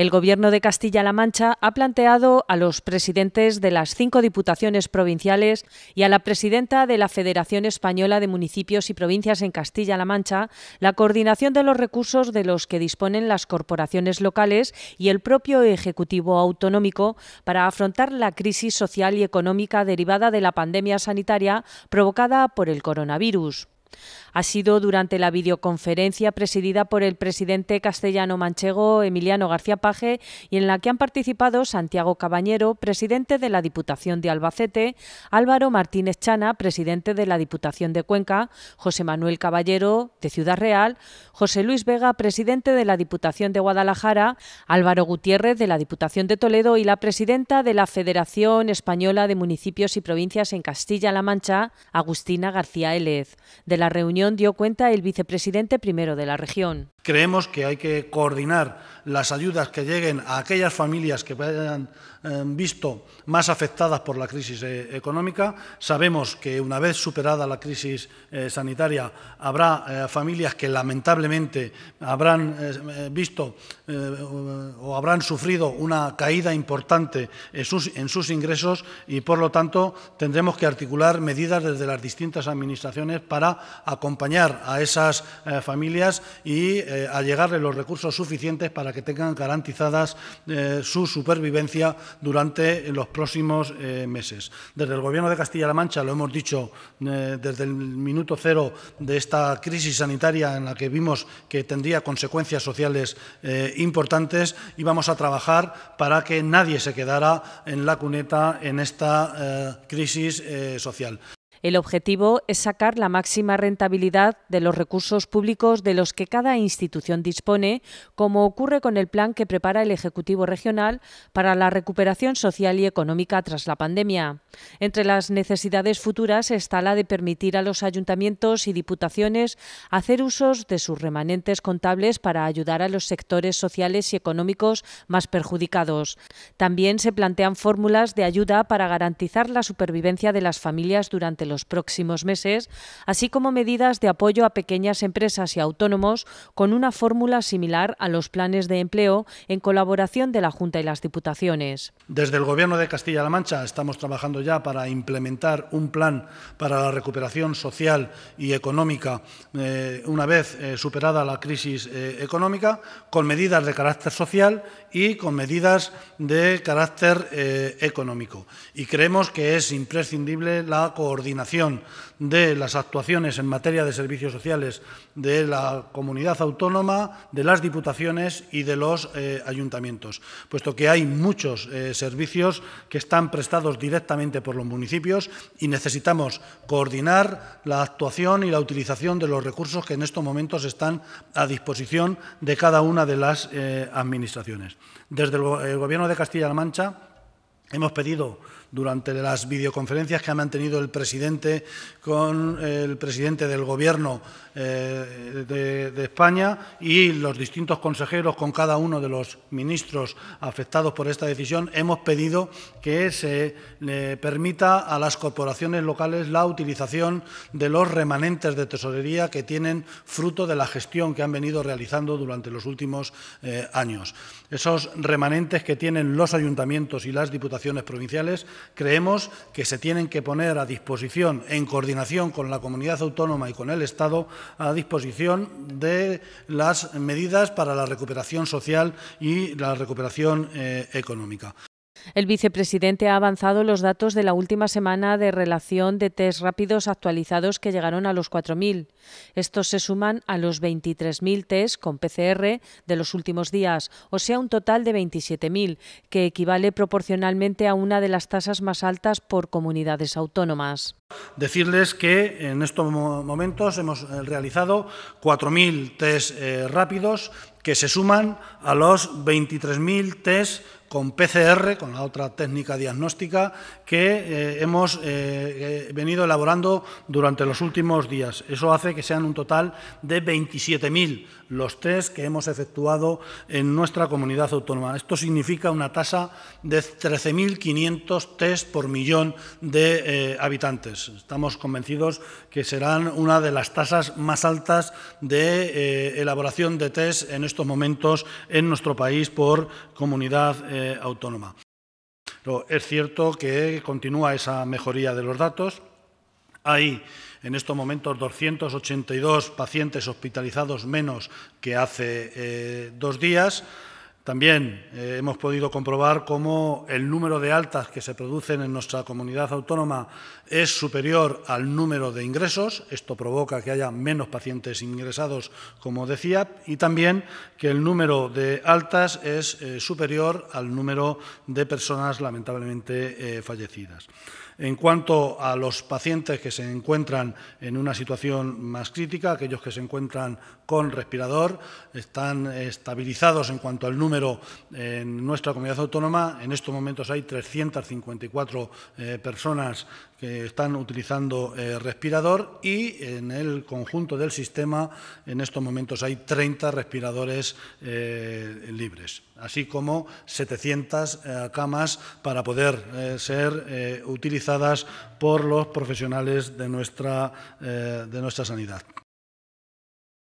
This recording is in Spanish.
El Gobierno de Castilla-La Mancha ha planteado a los presidentes de las cinco diputaciones provinciales y a la presidenta de la Federación Española de Municipios y Provincias en Castilla-La Mancha la coordinación de los recursos de los que disponen las corporaciones locales y el propio Ejecutivo Autonómico para afrontar la crisis social y económica derivada de la pandemia sanitaria provocada por el coronavirus. Ha sido durante la videoconferencia presidida por el presidente castellano manchego Emiliano García Paje y en la que han participado Santiago Cabañero, presidente de la Diputación de Albacete, Álvaro Martínez Chana, presidente de la Diputación de Cuenca, José Manuel Caballero, de Ciudad Real, José Luis Vega, presidente de la Diputación de Guadalajara, Álvaro Gutiérrez, de la Diputación de Toledo y la presidenta de la Federación Española de Municipios y Provincias en Castilla-La Mancha, Agustina García Élez, de la reunión dio cuenta el vicepresidente primero de la región. Creemos que hay que coordinar las ayudas que lleguen a aquellas familias que hayan em, visto más afectadas por la crisis eh, económica. Sabemos que una vez superada la crisis eh, sanitaria habrá eh, familias que lamentablemente habrán visto o habrán sufrido una caída importante en sus ingresos y, por lo tanto, tendremos que articular medidas desde las distintas administraciones para acompañar a esas familias y eh, a llegarle los recursos suficientes para que tengan garantizadas eh, su supervivencia durante los próximos eh, meses. Desde el Gobierno de Castilla-La Mancha, lo hemos dicho desde el minuto cero de esta crisis sanitaria en la que vimos que tendría consecuencias sociales importantes, íbamos a trabajar para que nadie se quedara en la cuneta en esta crisis social. El objetivo es sacar la máxima rentabilidad de los recursos públicos de los que cada institución dispone, como ocurre con el plan que prepara el Ejecutivo Regional para la recuperación social y económica tras la pandemia. Entre las necesidades futuras está la de permitir a los ayuntamientos y diputaciones hacer usos de sus remanentes contables para ayudar a los sectores sociales y económicos más perjudicados. También se plantean fórmulas de ayuda para garantizar la supervivencia de las familias durante los próximos meses, así como medidas de apoyo a pequeñas empresas y autónomos con una fórmula similar a los planes de empleo en colaboración de la Junta y las Diputaciones. Desde el Gobierno de Castilla-La Mancha estamos trabajando ya para implementar un plan para la recuperación social y económica eh, una vez eh, superada la crisis eh, económica, con medidas de carácter social y con medidas de carácter económico. Y creemos que es imprescindible la coordinación de las actuaciones en materia de servicios sociales de la comunidad autónoma, de las diputaciones y de los eh, ayuntamientos, puesto que hay muchos eh, servicios que están prestados directamente por los municipios y necesitamos coordinar la actuación y la utilización de los recursos que en estos momentos están a disposición de cada una de las eh, administraciones. Desde el Gobierno de Castilla-La Mancha, Hemos pedido durante las videoconferencias que ha mantenido el presidente con el presidente del Gobierno eh, de, España y los distintos consejeros con cada uno de los ministros afectados por esta decisión, hemos pedido que se eh, permita a las corporaciones locales la utilización de los remanentes de tesorería que tienen fruto de la gestión que han venido realizando durante los últimos eh, años. Esos remanentes que tienen los ayuntamientos y las diputaciones provinciales, creemos que se tienen que poner a disposición, en coordinación con la comunidad autónoma y con el Estado, a disposición de las medidas para la recuperación social y la recuperación eh, económica. El vicepresidente ha avanzado los datos de la última semana de relación de test rápidos actualizados que llegaron a los 4.000. Estos se suman a los 23.000 test con PCR de los últimos días, o sea, un total de 27.000, que equivale proporcionalmente a una de las tasas más altas por comunidades autónomas. Decirles que en estos momentos hemos eh, realizado 4.000 test eh, rápidos que se suman a los 23.000 test con PCR, con la otra técnica diagnóstica, que eh, hemos venido elaborando durante los últimos días. Eso hace que sean un total de 27.000 los test que hemos efectuado en nuestra comunidad autónoma. Esto significa una tasa de 13.500 test por millón de habitantes. Pues, estamos convencidos que serán una de las tasas más altas de eh, elaboración de test en estos momentos en nuestro país por comunidad eh, autónoma. es cierto que continúa esa mejoría de los datos. Hay en estos momentos 282 pacientes hospitalizados menos que hace eh, dos días. También eh, hemos podido comprobar cómo el número de altas que se producen en nuestra comunidad autónoma es superior al número de ingresos. Esto provoca que haya menos pacientes ingresados, como decía, y también que el número de altas es eh, superior al número de personas lamentablemente eh, fallecidas. En cuanto a los pacientes que se encuentran en una situación más crítica, aquellos que se encuentran con respirador, están estabilizados en cuanto al número en nuestra comunidad autónoma. En estos momentos hay 354 eh, personas que están utilizando eh, respirador y en el conjunto del sistema en estos momentos hay 30 respiradores eh, libres, así como 700 camas para poder ser utilizadas por los profesionales de nuestra, eh, de nuestra sanidad.